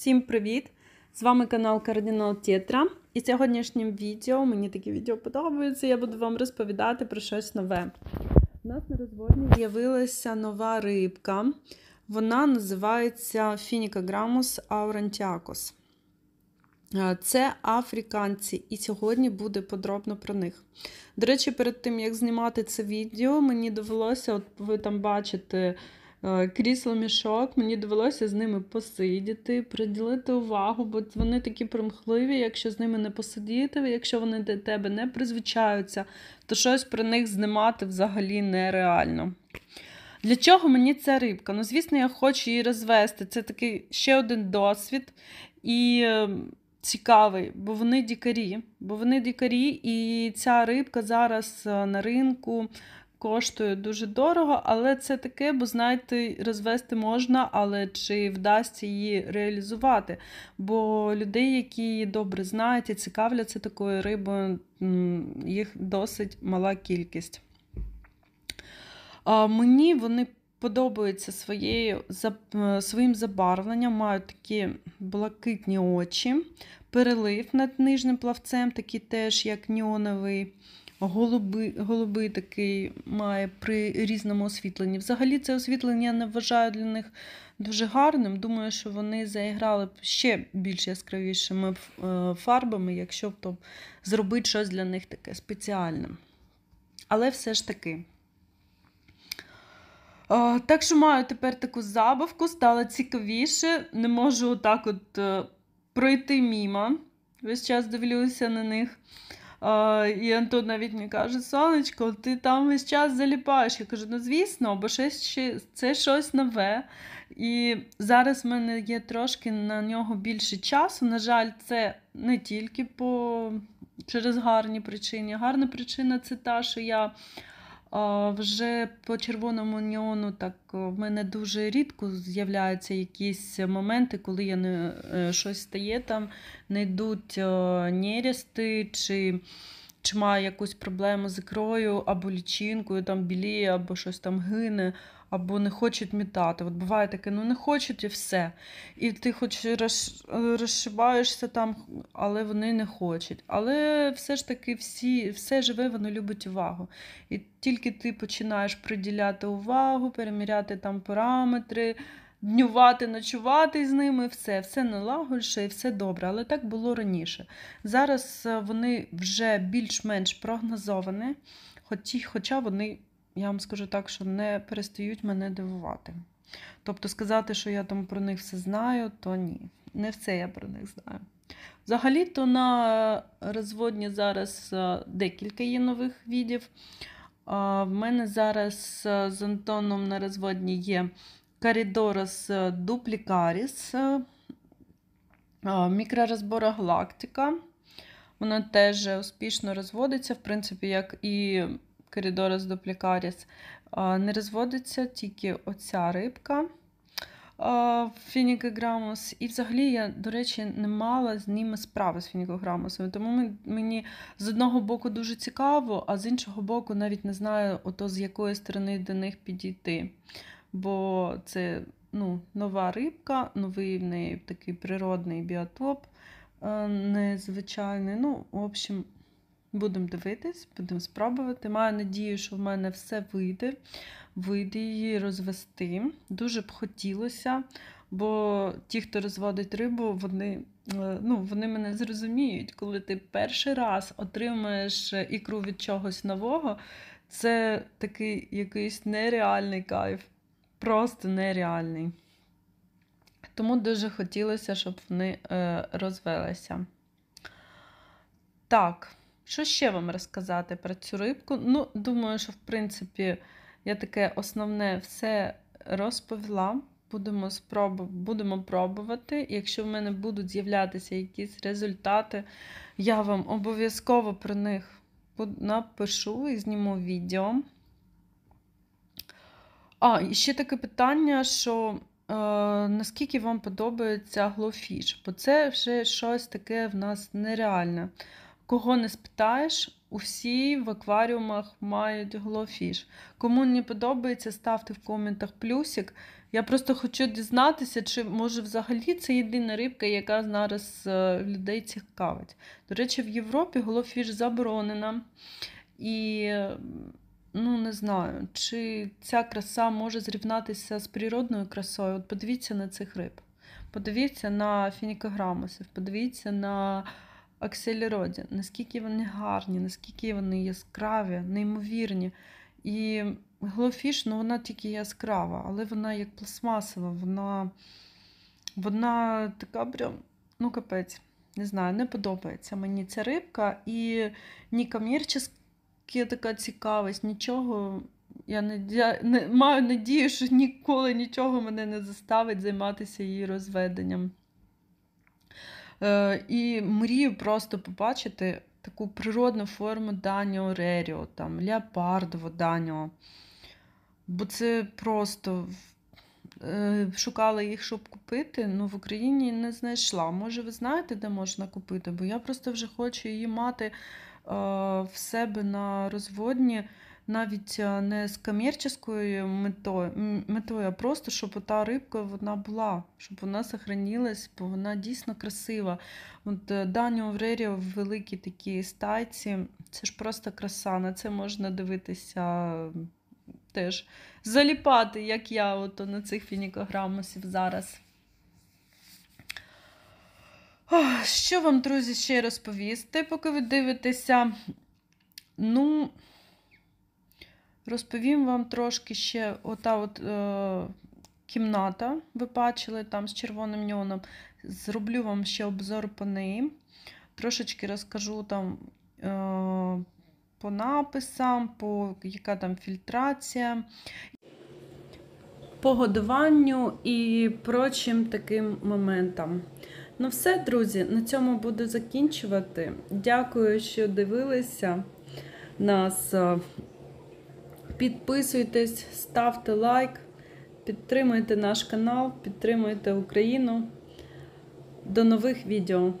Всім привіт! З вами канал Кардинал Тетра. І в сьогоднішнім відео мені таке відео подобаються, я буду вам розповідати про щось нове. У нас на розводні з'явилася нова рибка. Вона називається Фінікаграмус аурантіакус. Це африканці, і сьогодні буде подробно про них. До речі, перед тим, як знімати це відео, мені довелося, от ви там бачите Е, крісло мішок, мені довелося з ними посидіти, приділити увагу, бо вони такі примхливі, якщо з ними не посидіти, якщо вони до тебе не призвичаються, то щось про них знімати взагалі нереально. Для чого мені ця рибка? Ну, звісно, я хочу її розвести. Це такий ще один досвід і е, цікавий, бо вони дікарі, бо вони дікарі, і ця рибка зараз е, на ринку коштує дуже дорого, але це таке, бо знаєте, розвести можна, але чи вдасться її реалізувати? Бо людей, які її добре знають і цікавляться такою рибою, їх досить мала кількість. Мені вони подобаються своєю, е, своїм забарвленням, мають такі блакитні очі, перелив над нижнім плавцем, такий теж як ніоновий голуби, голуби такий має при різному освітленні. Взагалі, це освітлення я не вважаю для них дуже гарним. Думаю, що вони заіграли б ще більш яскравішими е, фарбами, якщо б то зробити щось для них таке спеціальне. Але все ж таки. Е, так що маю тепер таку забавку, стало цікавіше. Не можу отак от е, пройти мімо. Весь час дивлюся на них. І Антон навіть мені каже, Сонечко, ти там весь час заліпаєш. Я кажу, ну звісно, бо це щось нове. І зараз в мене є трошки на нього більше часу. На жаль, це не тільки по через гарні причини. Гарна причина це та, що я. Вже по червоному ніону так е, в мене дуже рідко з'являються якісь моменти, коли я не е, щось стає там, не йдуть е, нерісти чи чи має якусь проблему з ікрою, або лічинкою, там біліє, або щось там гине, або не хочуть мітати. От буває таке, ну не хочуть і все. І ти хоч розшибаєшся там, але вони не хочуть. Але все ж таки всі, все живе, воно любить увагу. І тільки ти починаєш приділяти увагу, переміряти там параметри днювати, ночувати з ними, все все налагодше і все добре. Але так було раніше. Зараз е, вони вже більш-менш прогнозовані, хоча вони, я вам скажу так, що не перестають мене дивувати. Тобто, сказати, що я там про них все знаю, то ні. Не все я про них знаю. Взагалі-то на е, розводні зараз е, декілька є нових відів. В мене зараз з Антоном на розводні є Коридорос э, дуплікаріс, э, э, мікророзбора галактика. Вона теж успішно розводиться, в принципі, як і коридорос дуплікаріс. Не розводиться тільки оця рибка фінікограмус. І взагалі я, до речі, не мала з ними справи з фінікограмусами. Тому мені з одного боку дуже цікаво, а з іншого боку, навіть не знаю, ото з якої сторони до них підійти бо це ну, нова рибка, новий в неї такий природний біотоп е, незвичайний. Ну, в общем, будемо дивитись, будемо спробувати. Маю надію, що в мене все вийде, вийде її розвести. Дуже б хотілося. Бо ті, хто розводить рибу, вони е, ну, вони мене зрозуміють, коли ти перший раз отримаєш ікру від чогось нового, це такий якийсь нереальний кайф просто нереальний. Тому дуже хотілося, щоб вони е, розвелися. Так, що ще вам розказати про цю рибку? Ну, думаю, що, в принципі, я таке основне все розповіла. Будемо спробу... будемо пробувати. Якщо в мене будуть з'являтися якісь результати, я вам обов'язково про них напишу і зніму відео. А, і ще таке питання, що е, наскільки вам подобається глофіш? Бо це вже щось таке в нас нереальне. Кого не спитаєш, усі в акваріумах мають глофіш. Кому не подобається, ставте в коментах плюсик. Я просто хочу дізнатися, чи може взагалі це єдина рибка, яка зараз е, людей цікавить. До речі, в Європі глофіш заборонена. І ну не знаю, чи ця краса може зрівнатися з природною красою. От подивіться на цих риб. Подивіться на фінікограмусів, подивіться на акселероді, наскільки вони гарні, наскільки вони яскраві, неймовірні. І глофіш, ну вона тільки яскрава, але вона як пластмасова, вона вона така прям, ну капець, не знаю, не подобається мені ця рибка і ні комірчес, є така цікавість, нічого. Я не, не маю надію, що ніколи нічого мене не заставить займатися її розведенням. Е, І мрію просто побачити таку природну форму Даніо Реріо, там, Леопардово Даніо. Бо це просто е, шукала їх, щоб купити, але ну, в Україні не знайшла. Може, ви знаєте, де можна купити, бо я просто вже хочу її мати. Е, в себе на розводні навіть е, не з комерческою метою, метою, а просто, щоб та рибка вона була, щоб вона сохранилась, бо вона дійсно красива. От е, Дані Оврері в великій такій стайці, це ж просто краса, на це можна дивитися. Теж заліпати, як я, от на цих фінікограмусів зараз що вам, друзі, ще розповісти, поки ви дивитеся? Ну, розповім вам трошки ще ота от е, кімната, ви бачили там з червоним ньоном. Зроблю вам ще обзор по неї. Трошечки розкажу там е, по написам, по яка там фільтрація. По годуванню і прочим таким моментам. Ну, все, друзі, на цьому буду закінчувати. Дякую, що дивилися нас. Е, підписуйтесь, ставте лайк, підтримуйте наш канал, підтримуйте Україну. До нових відео!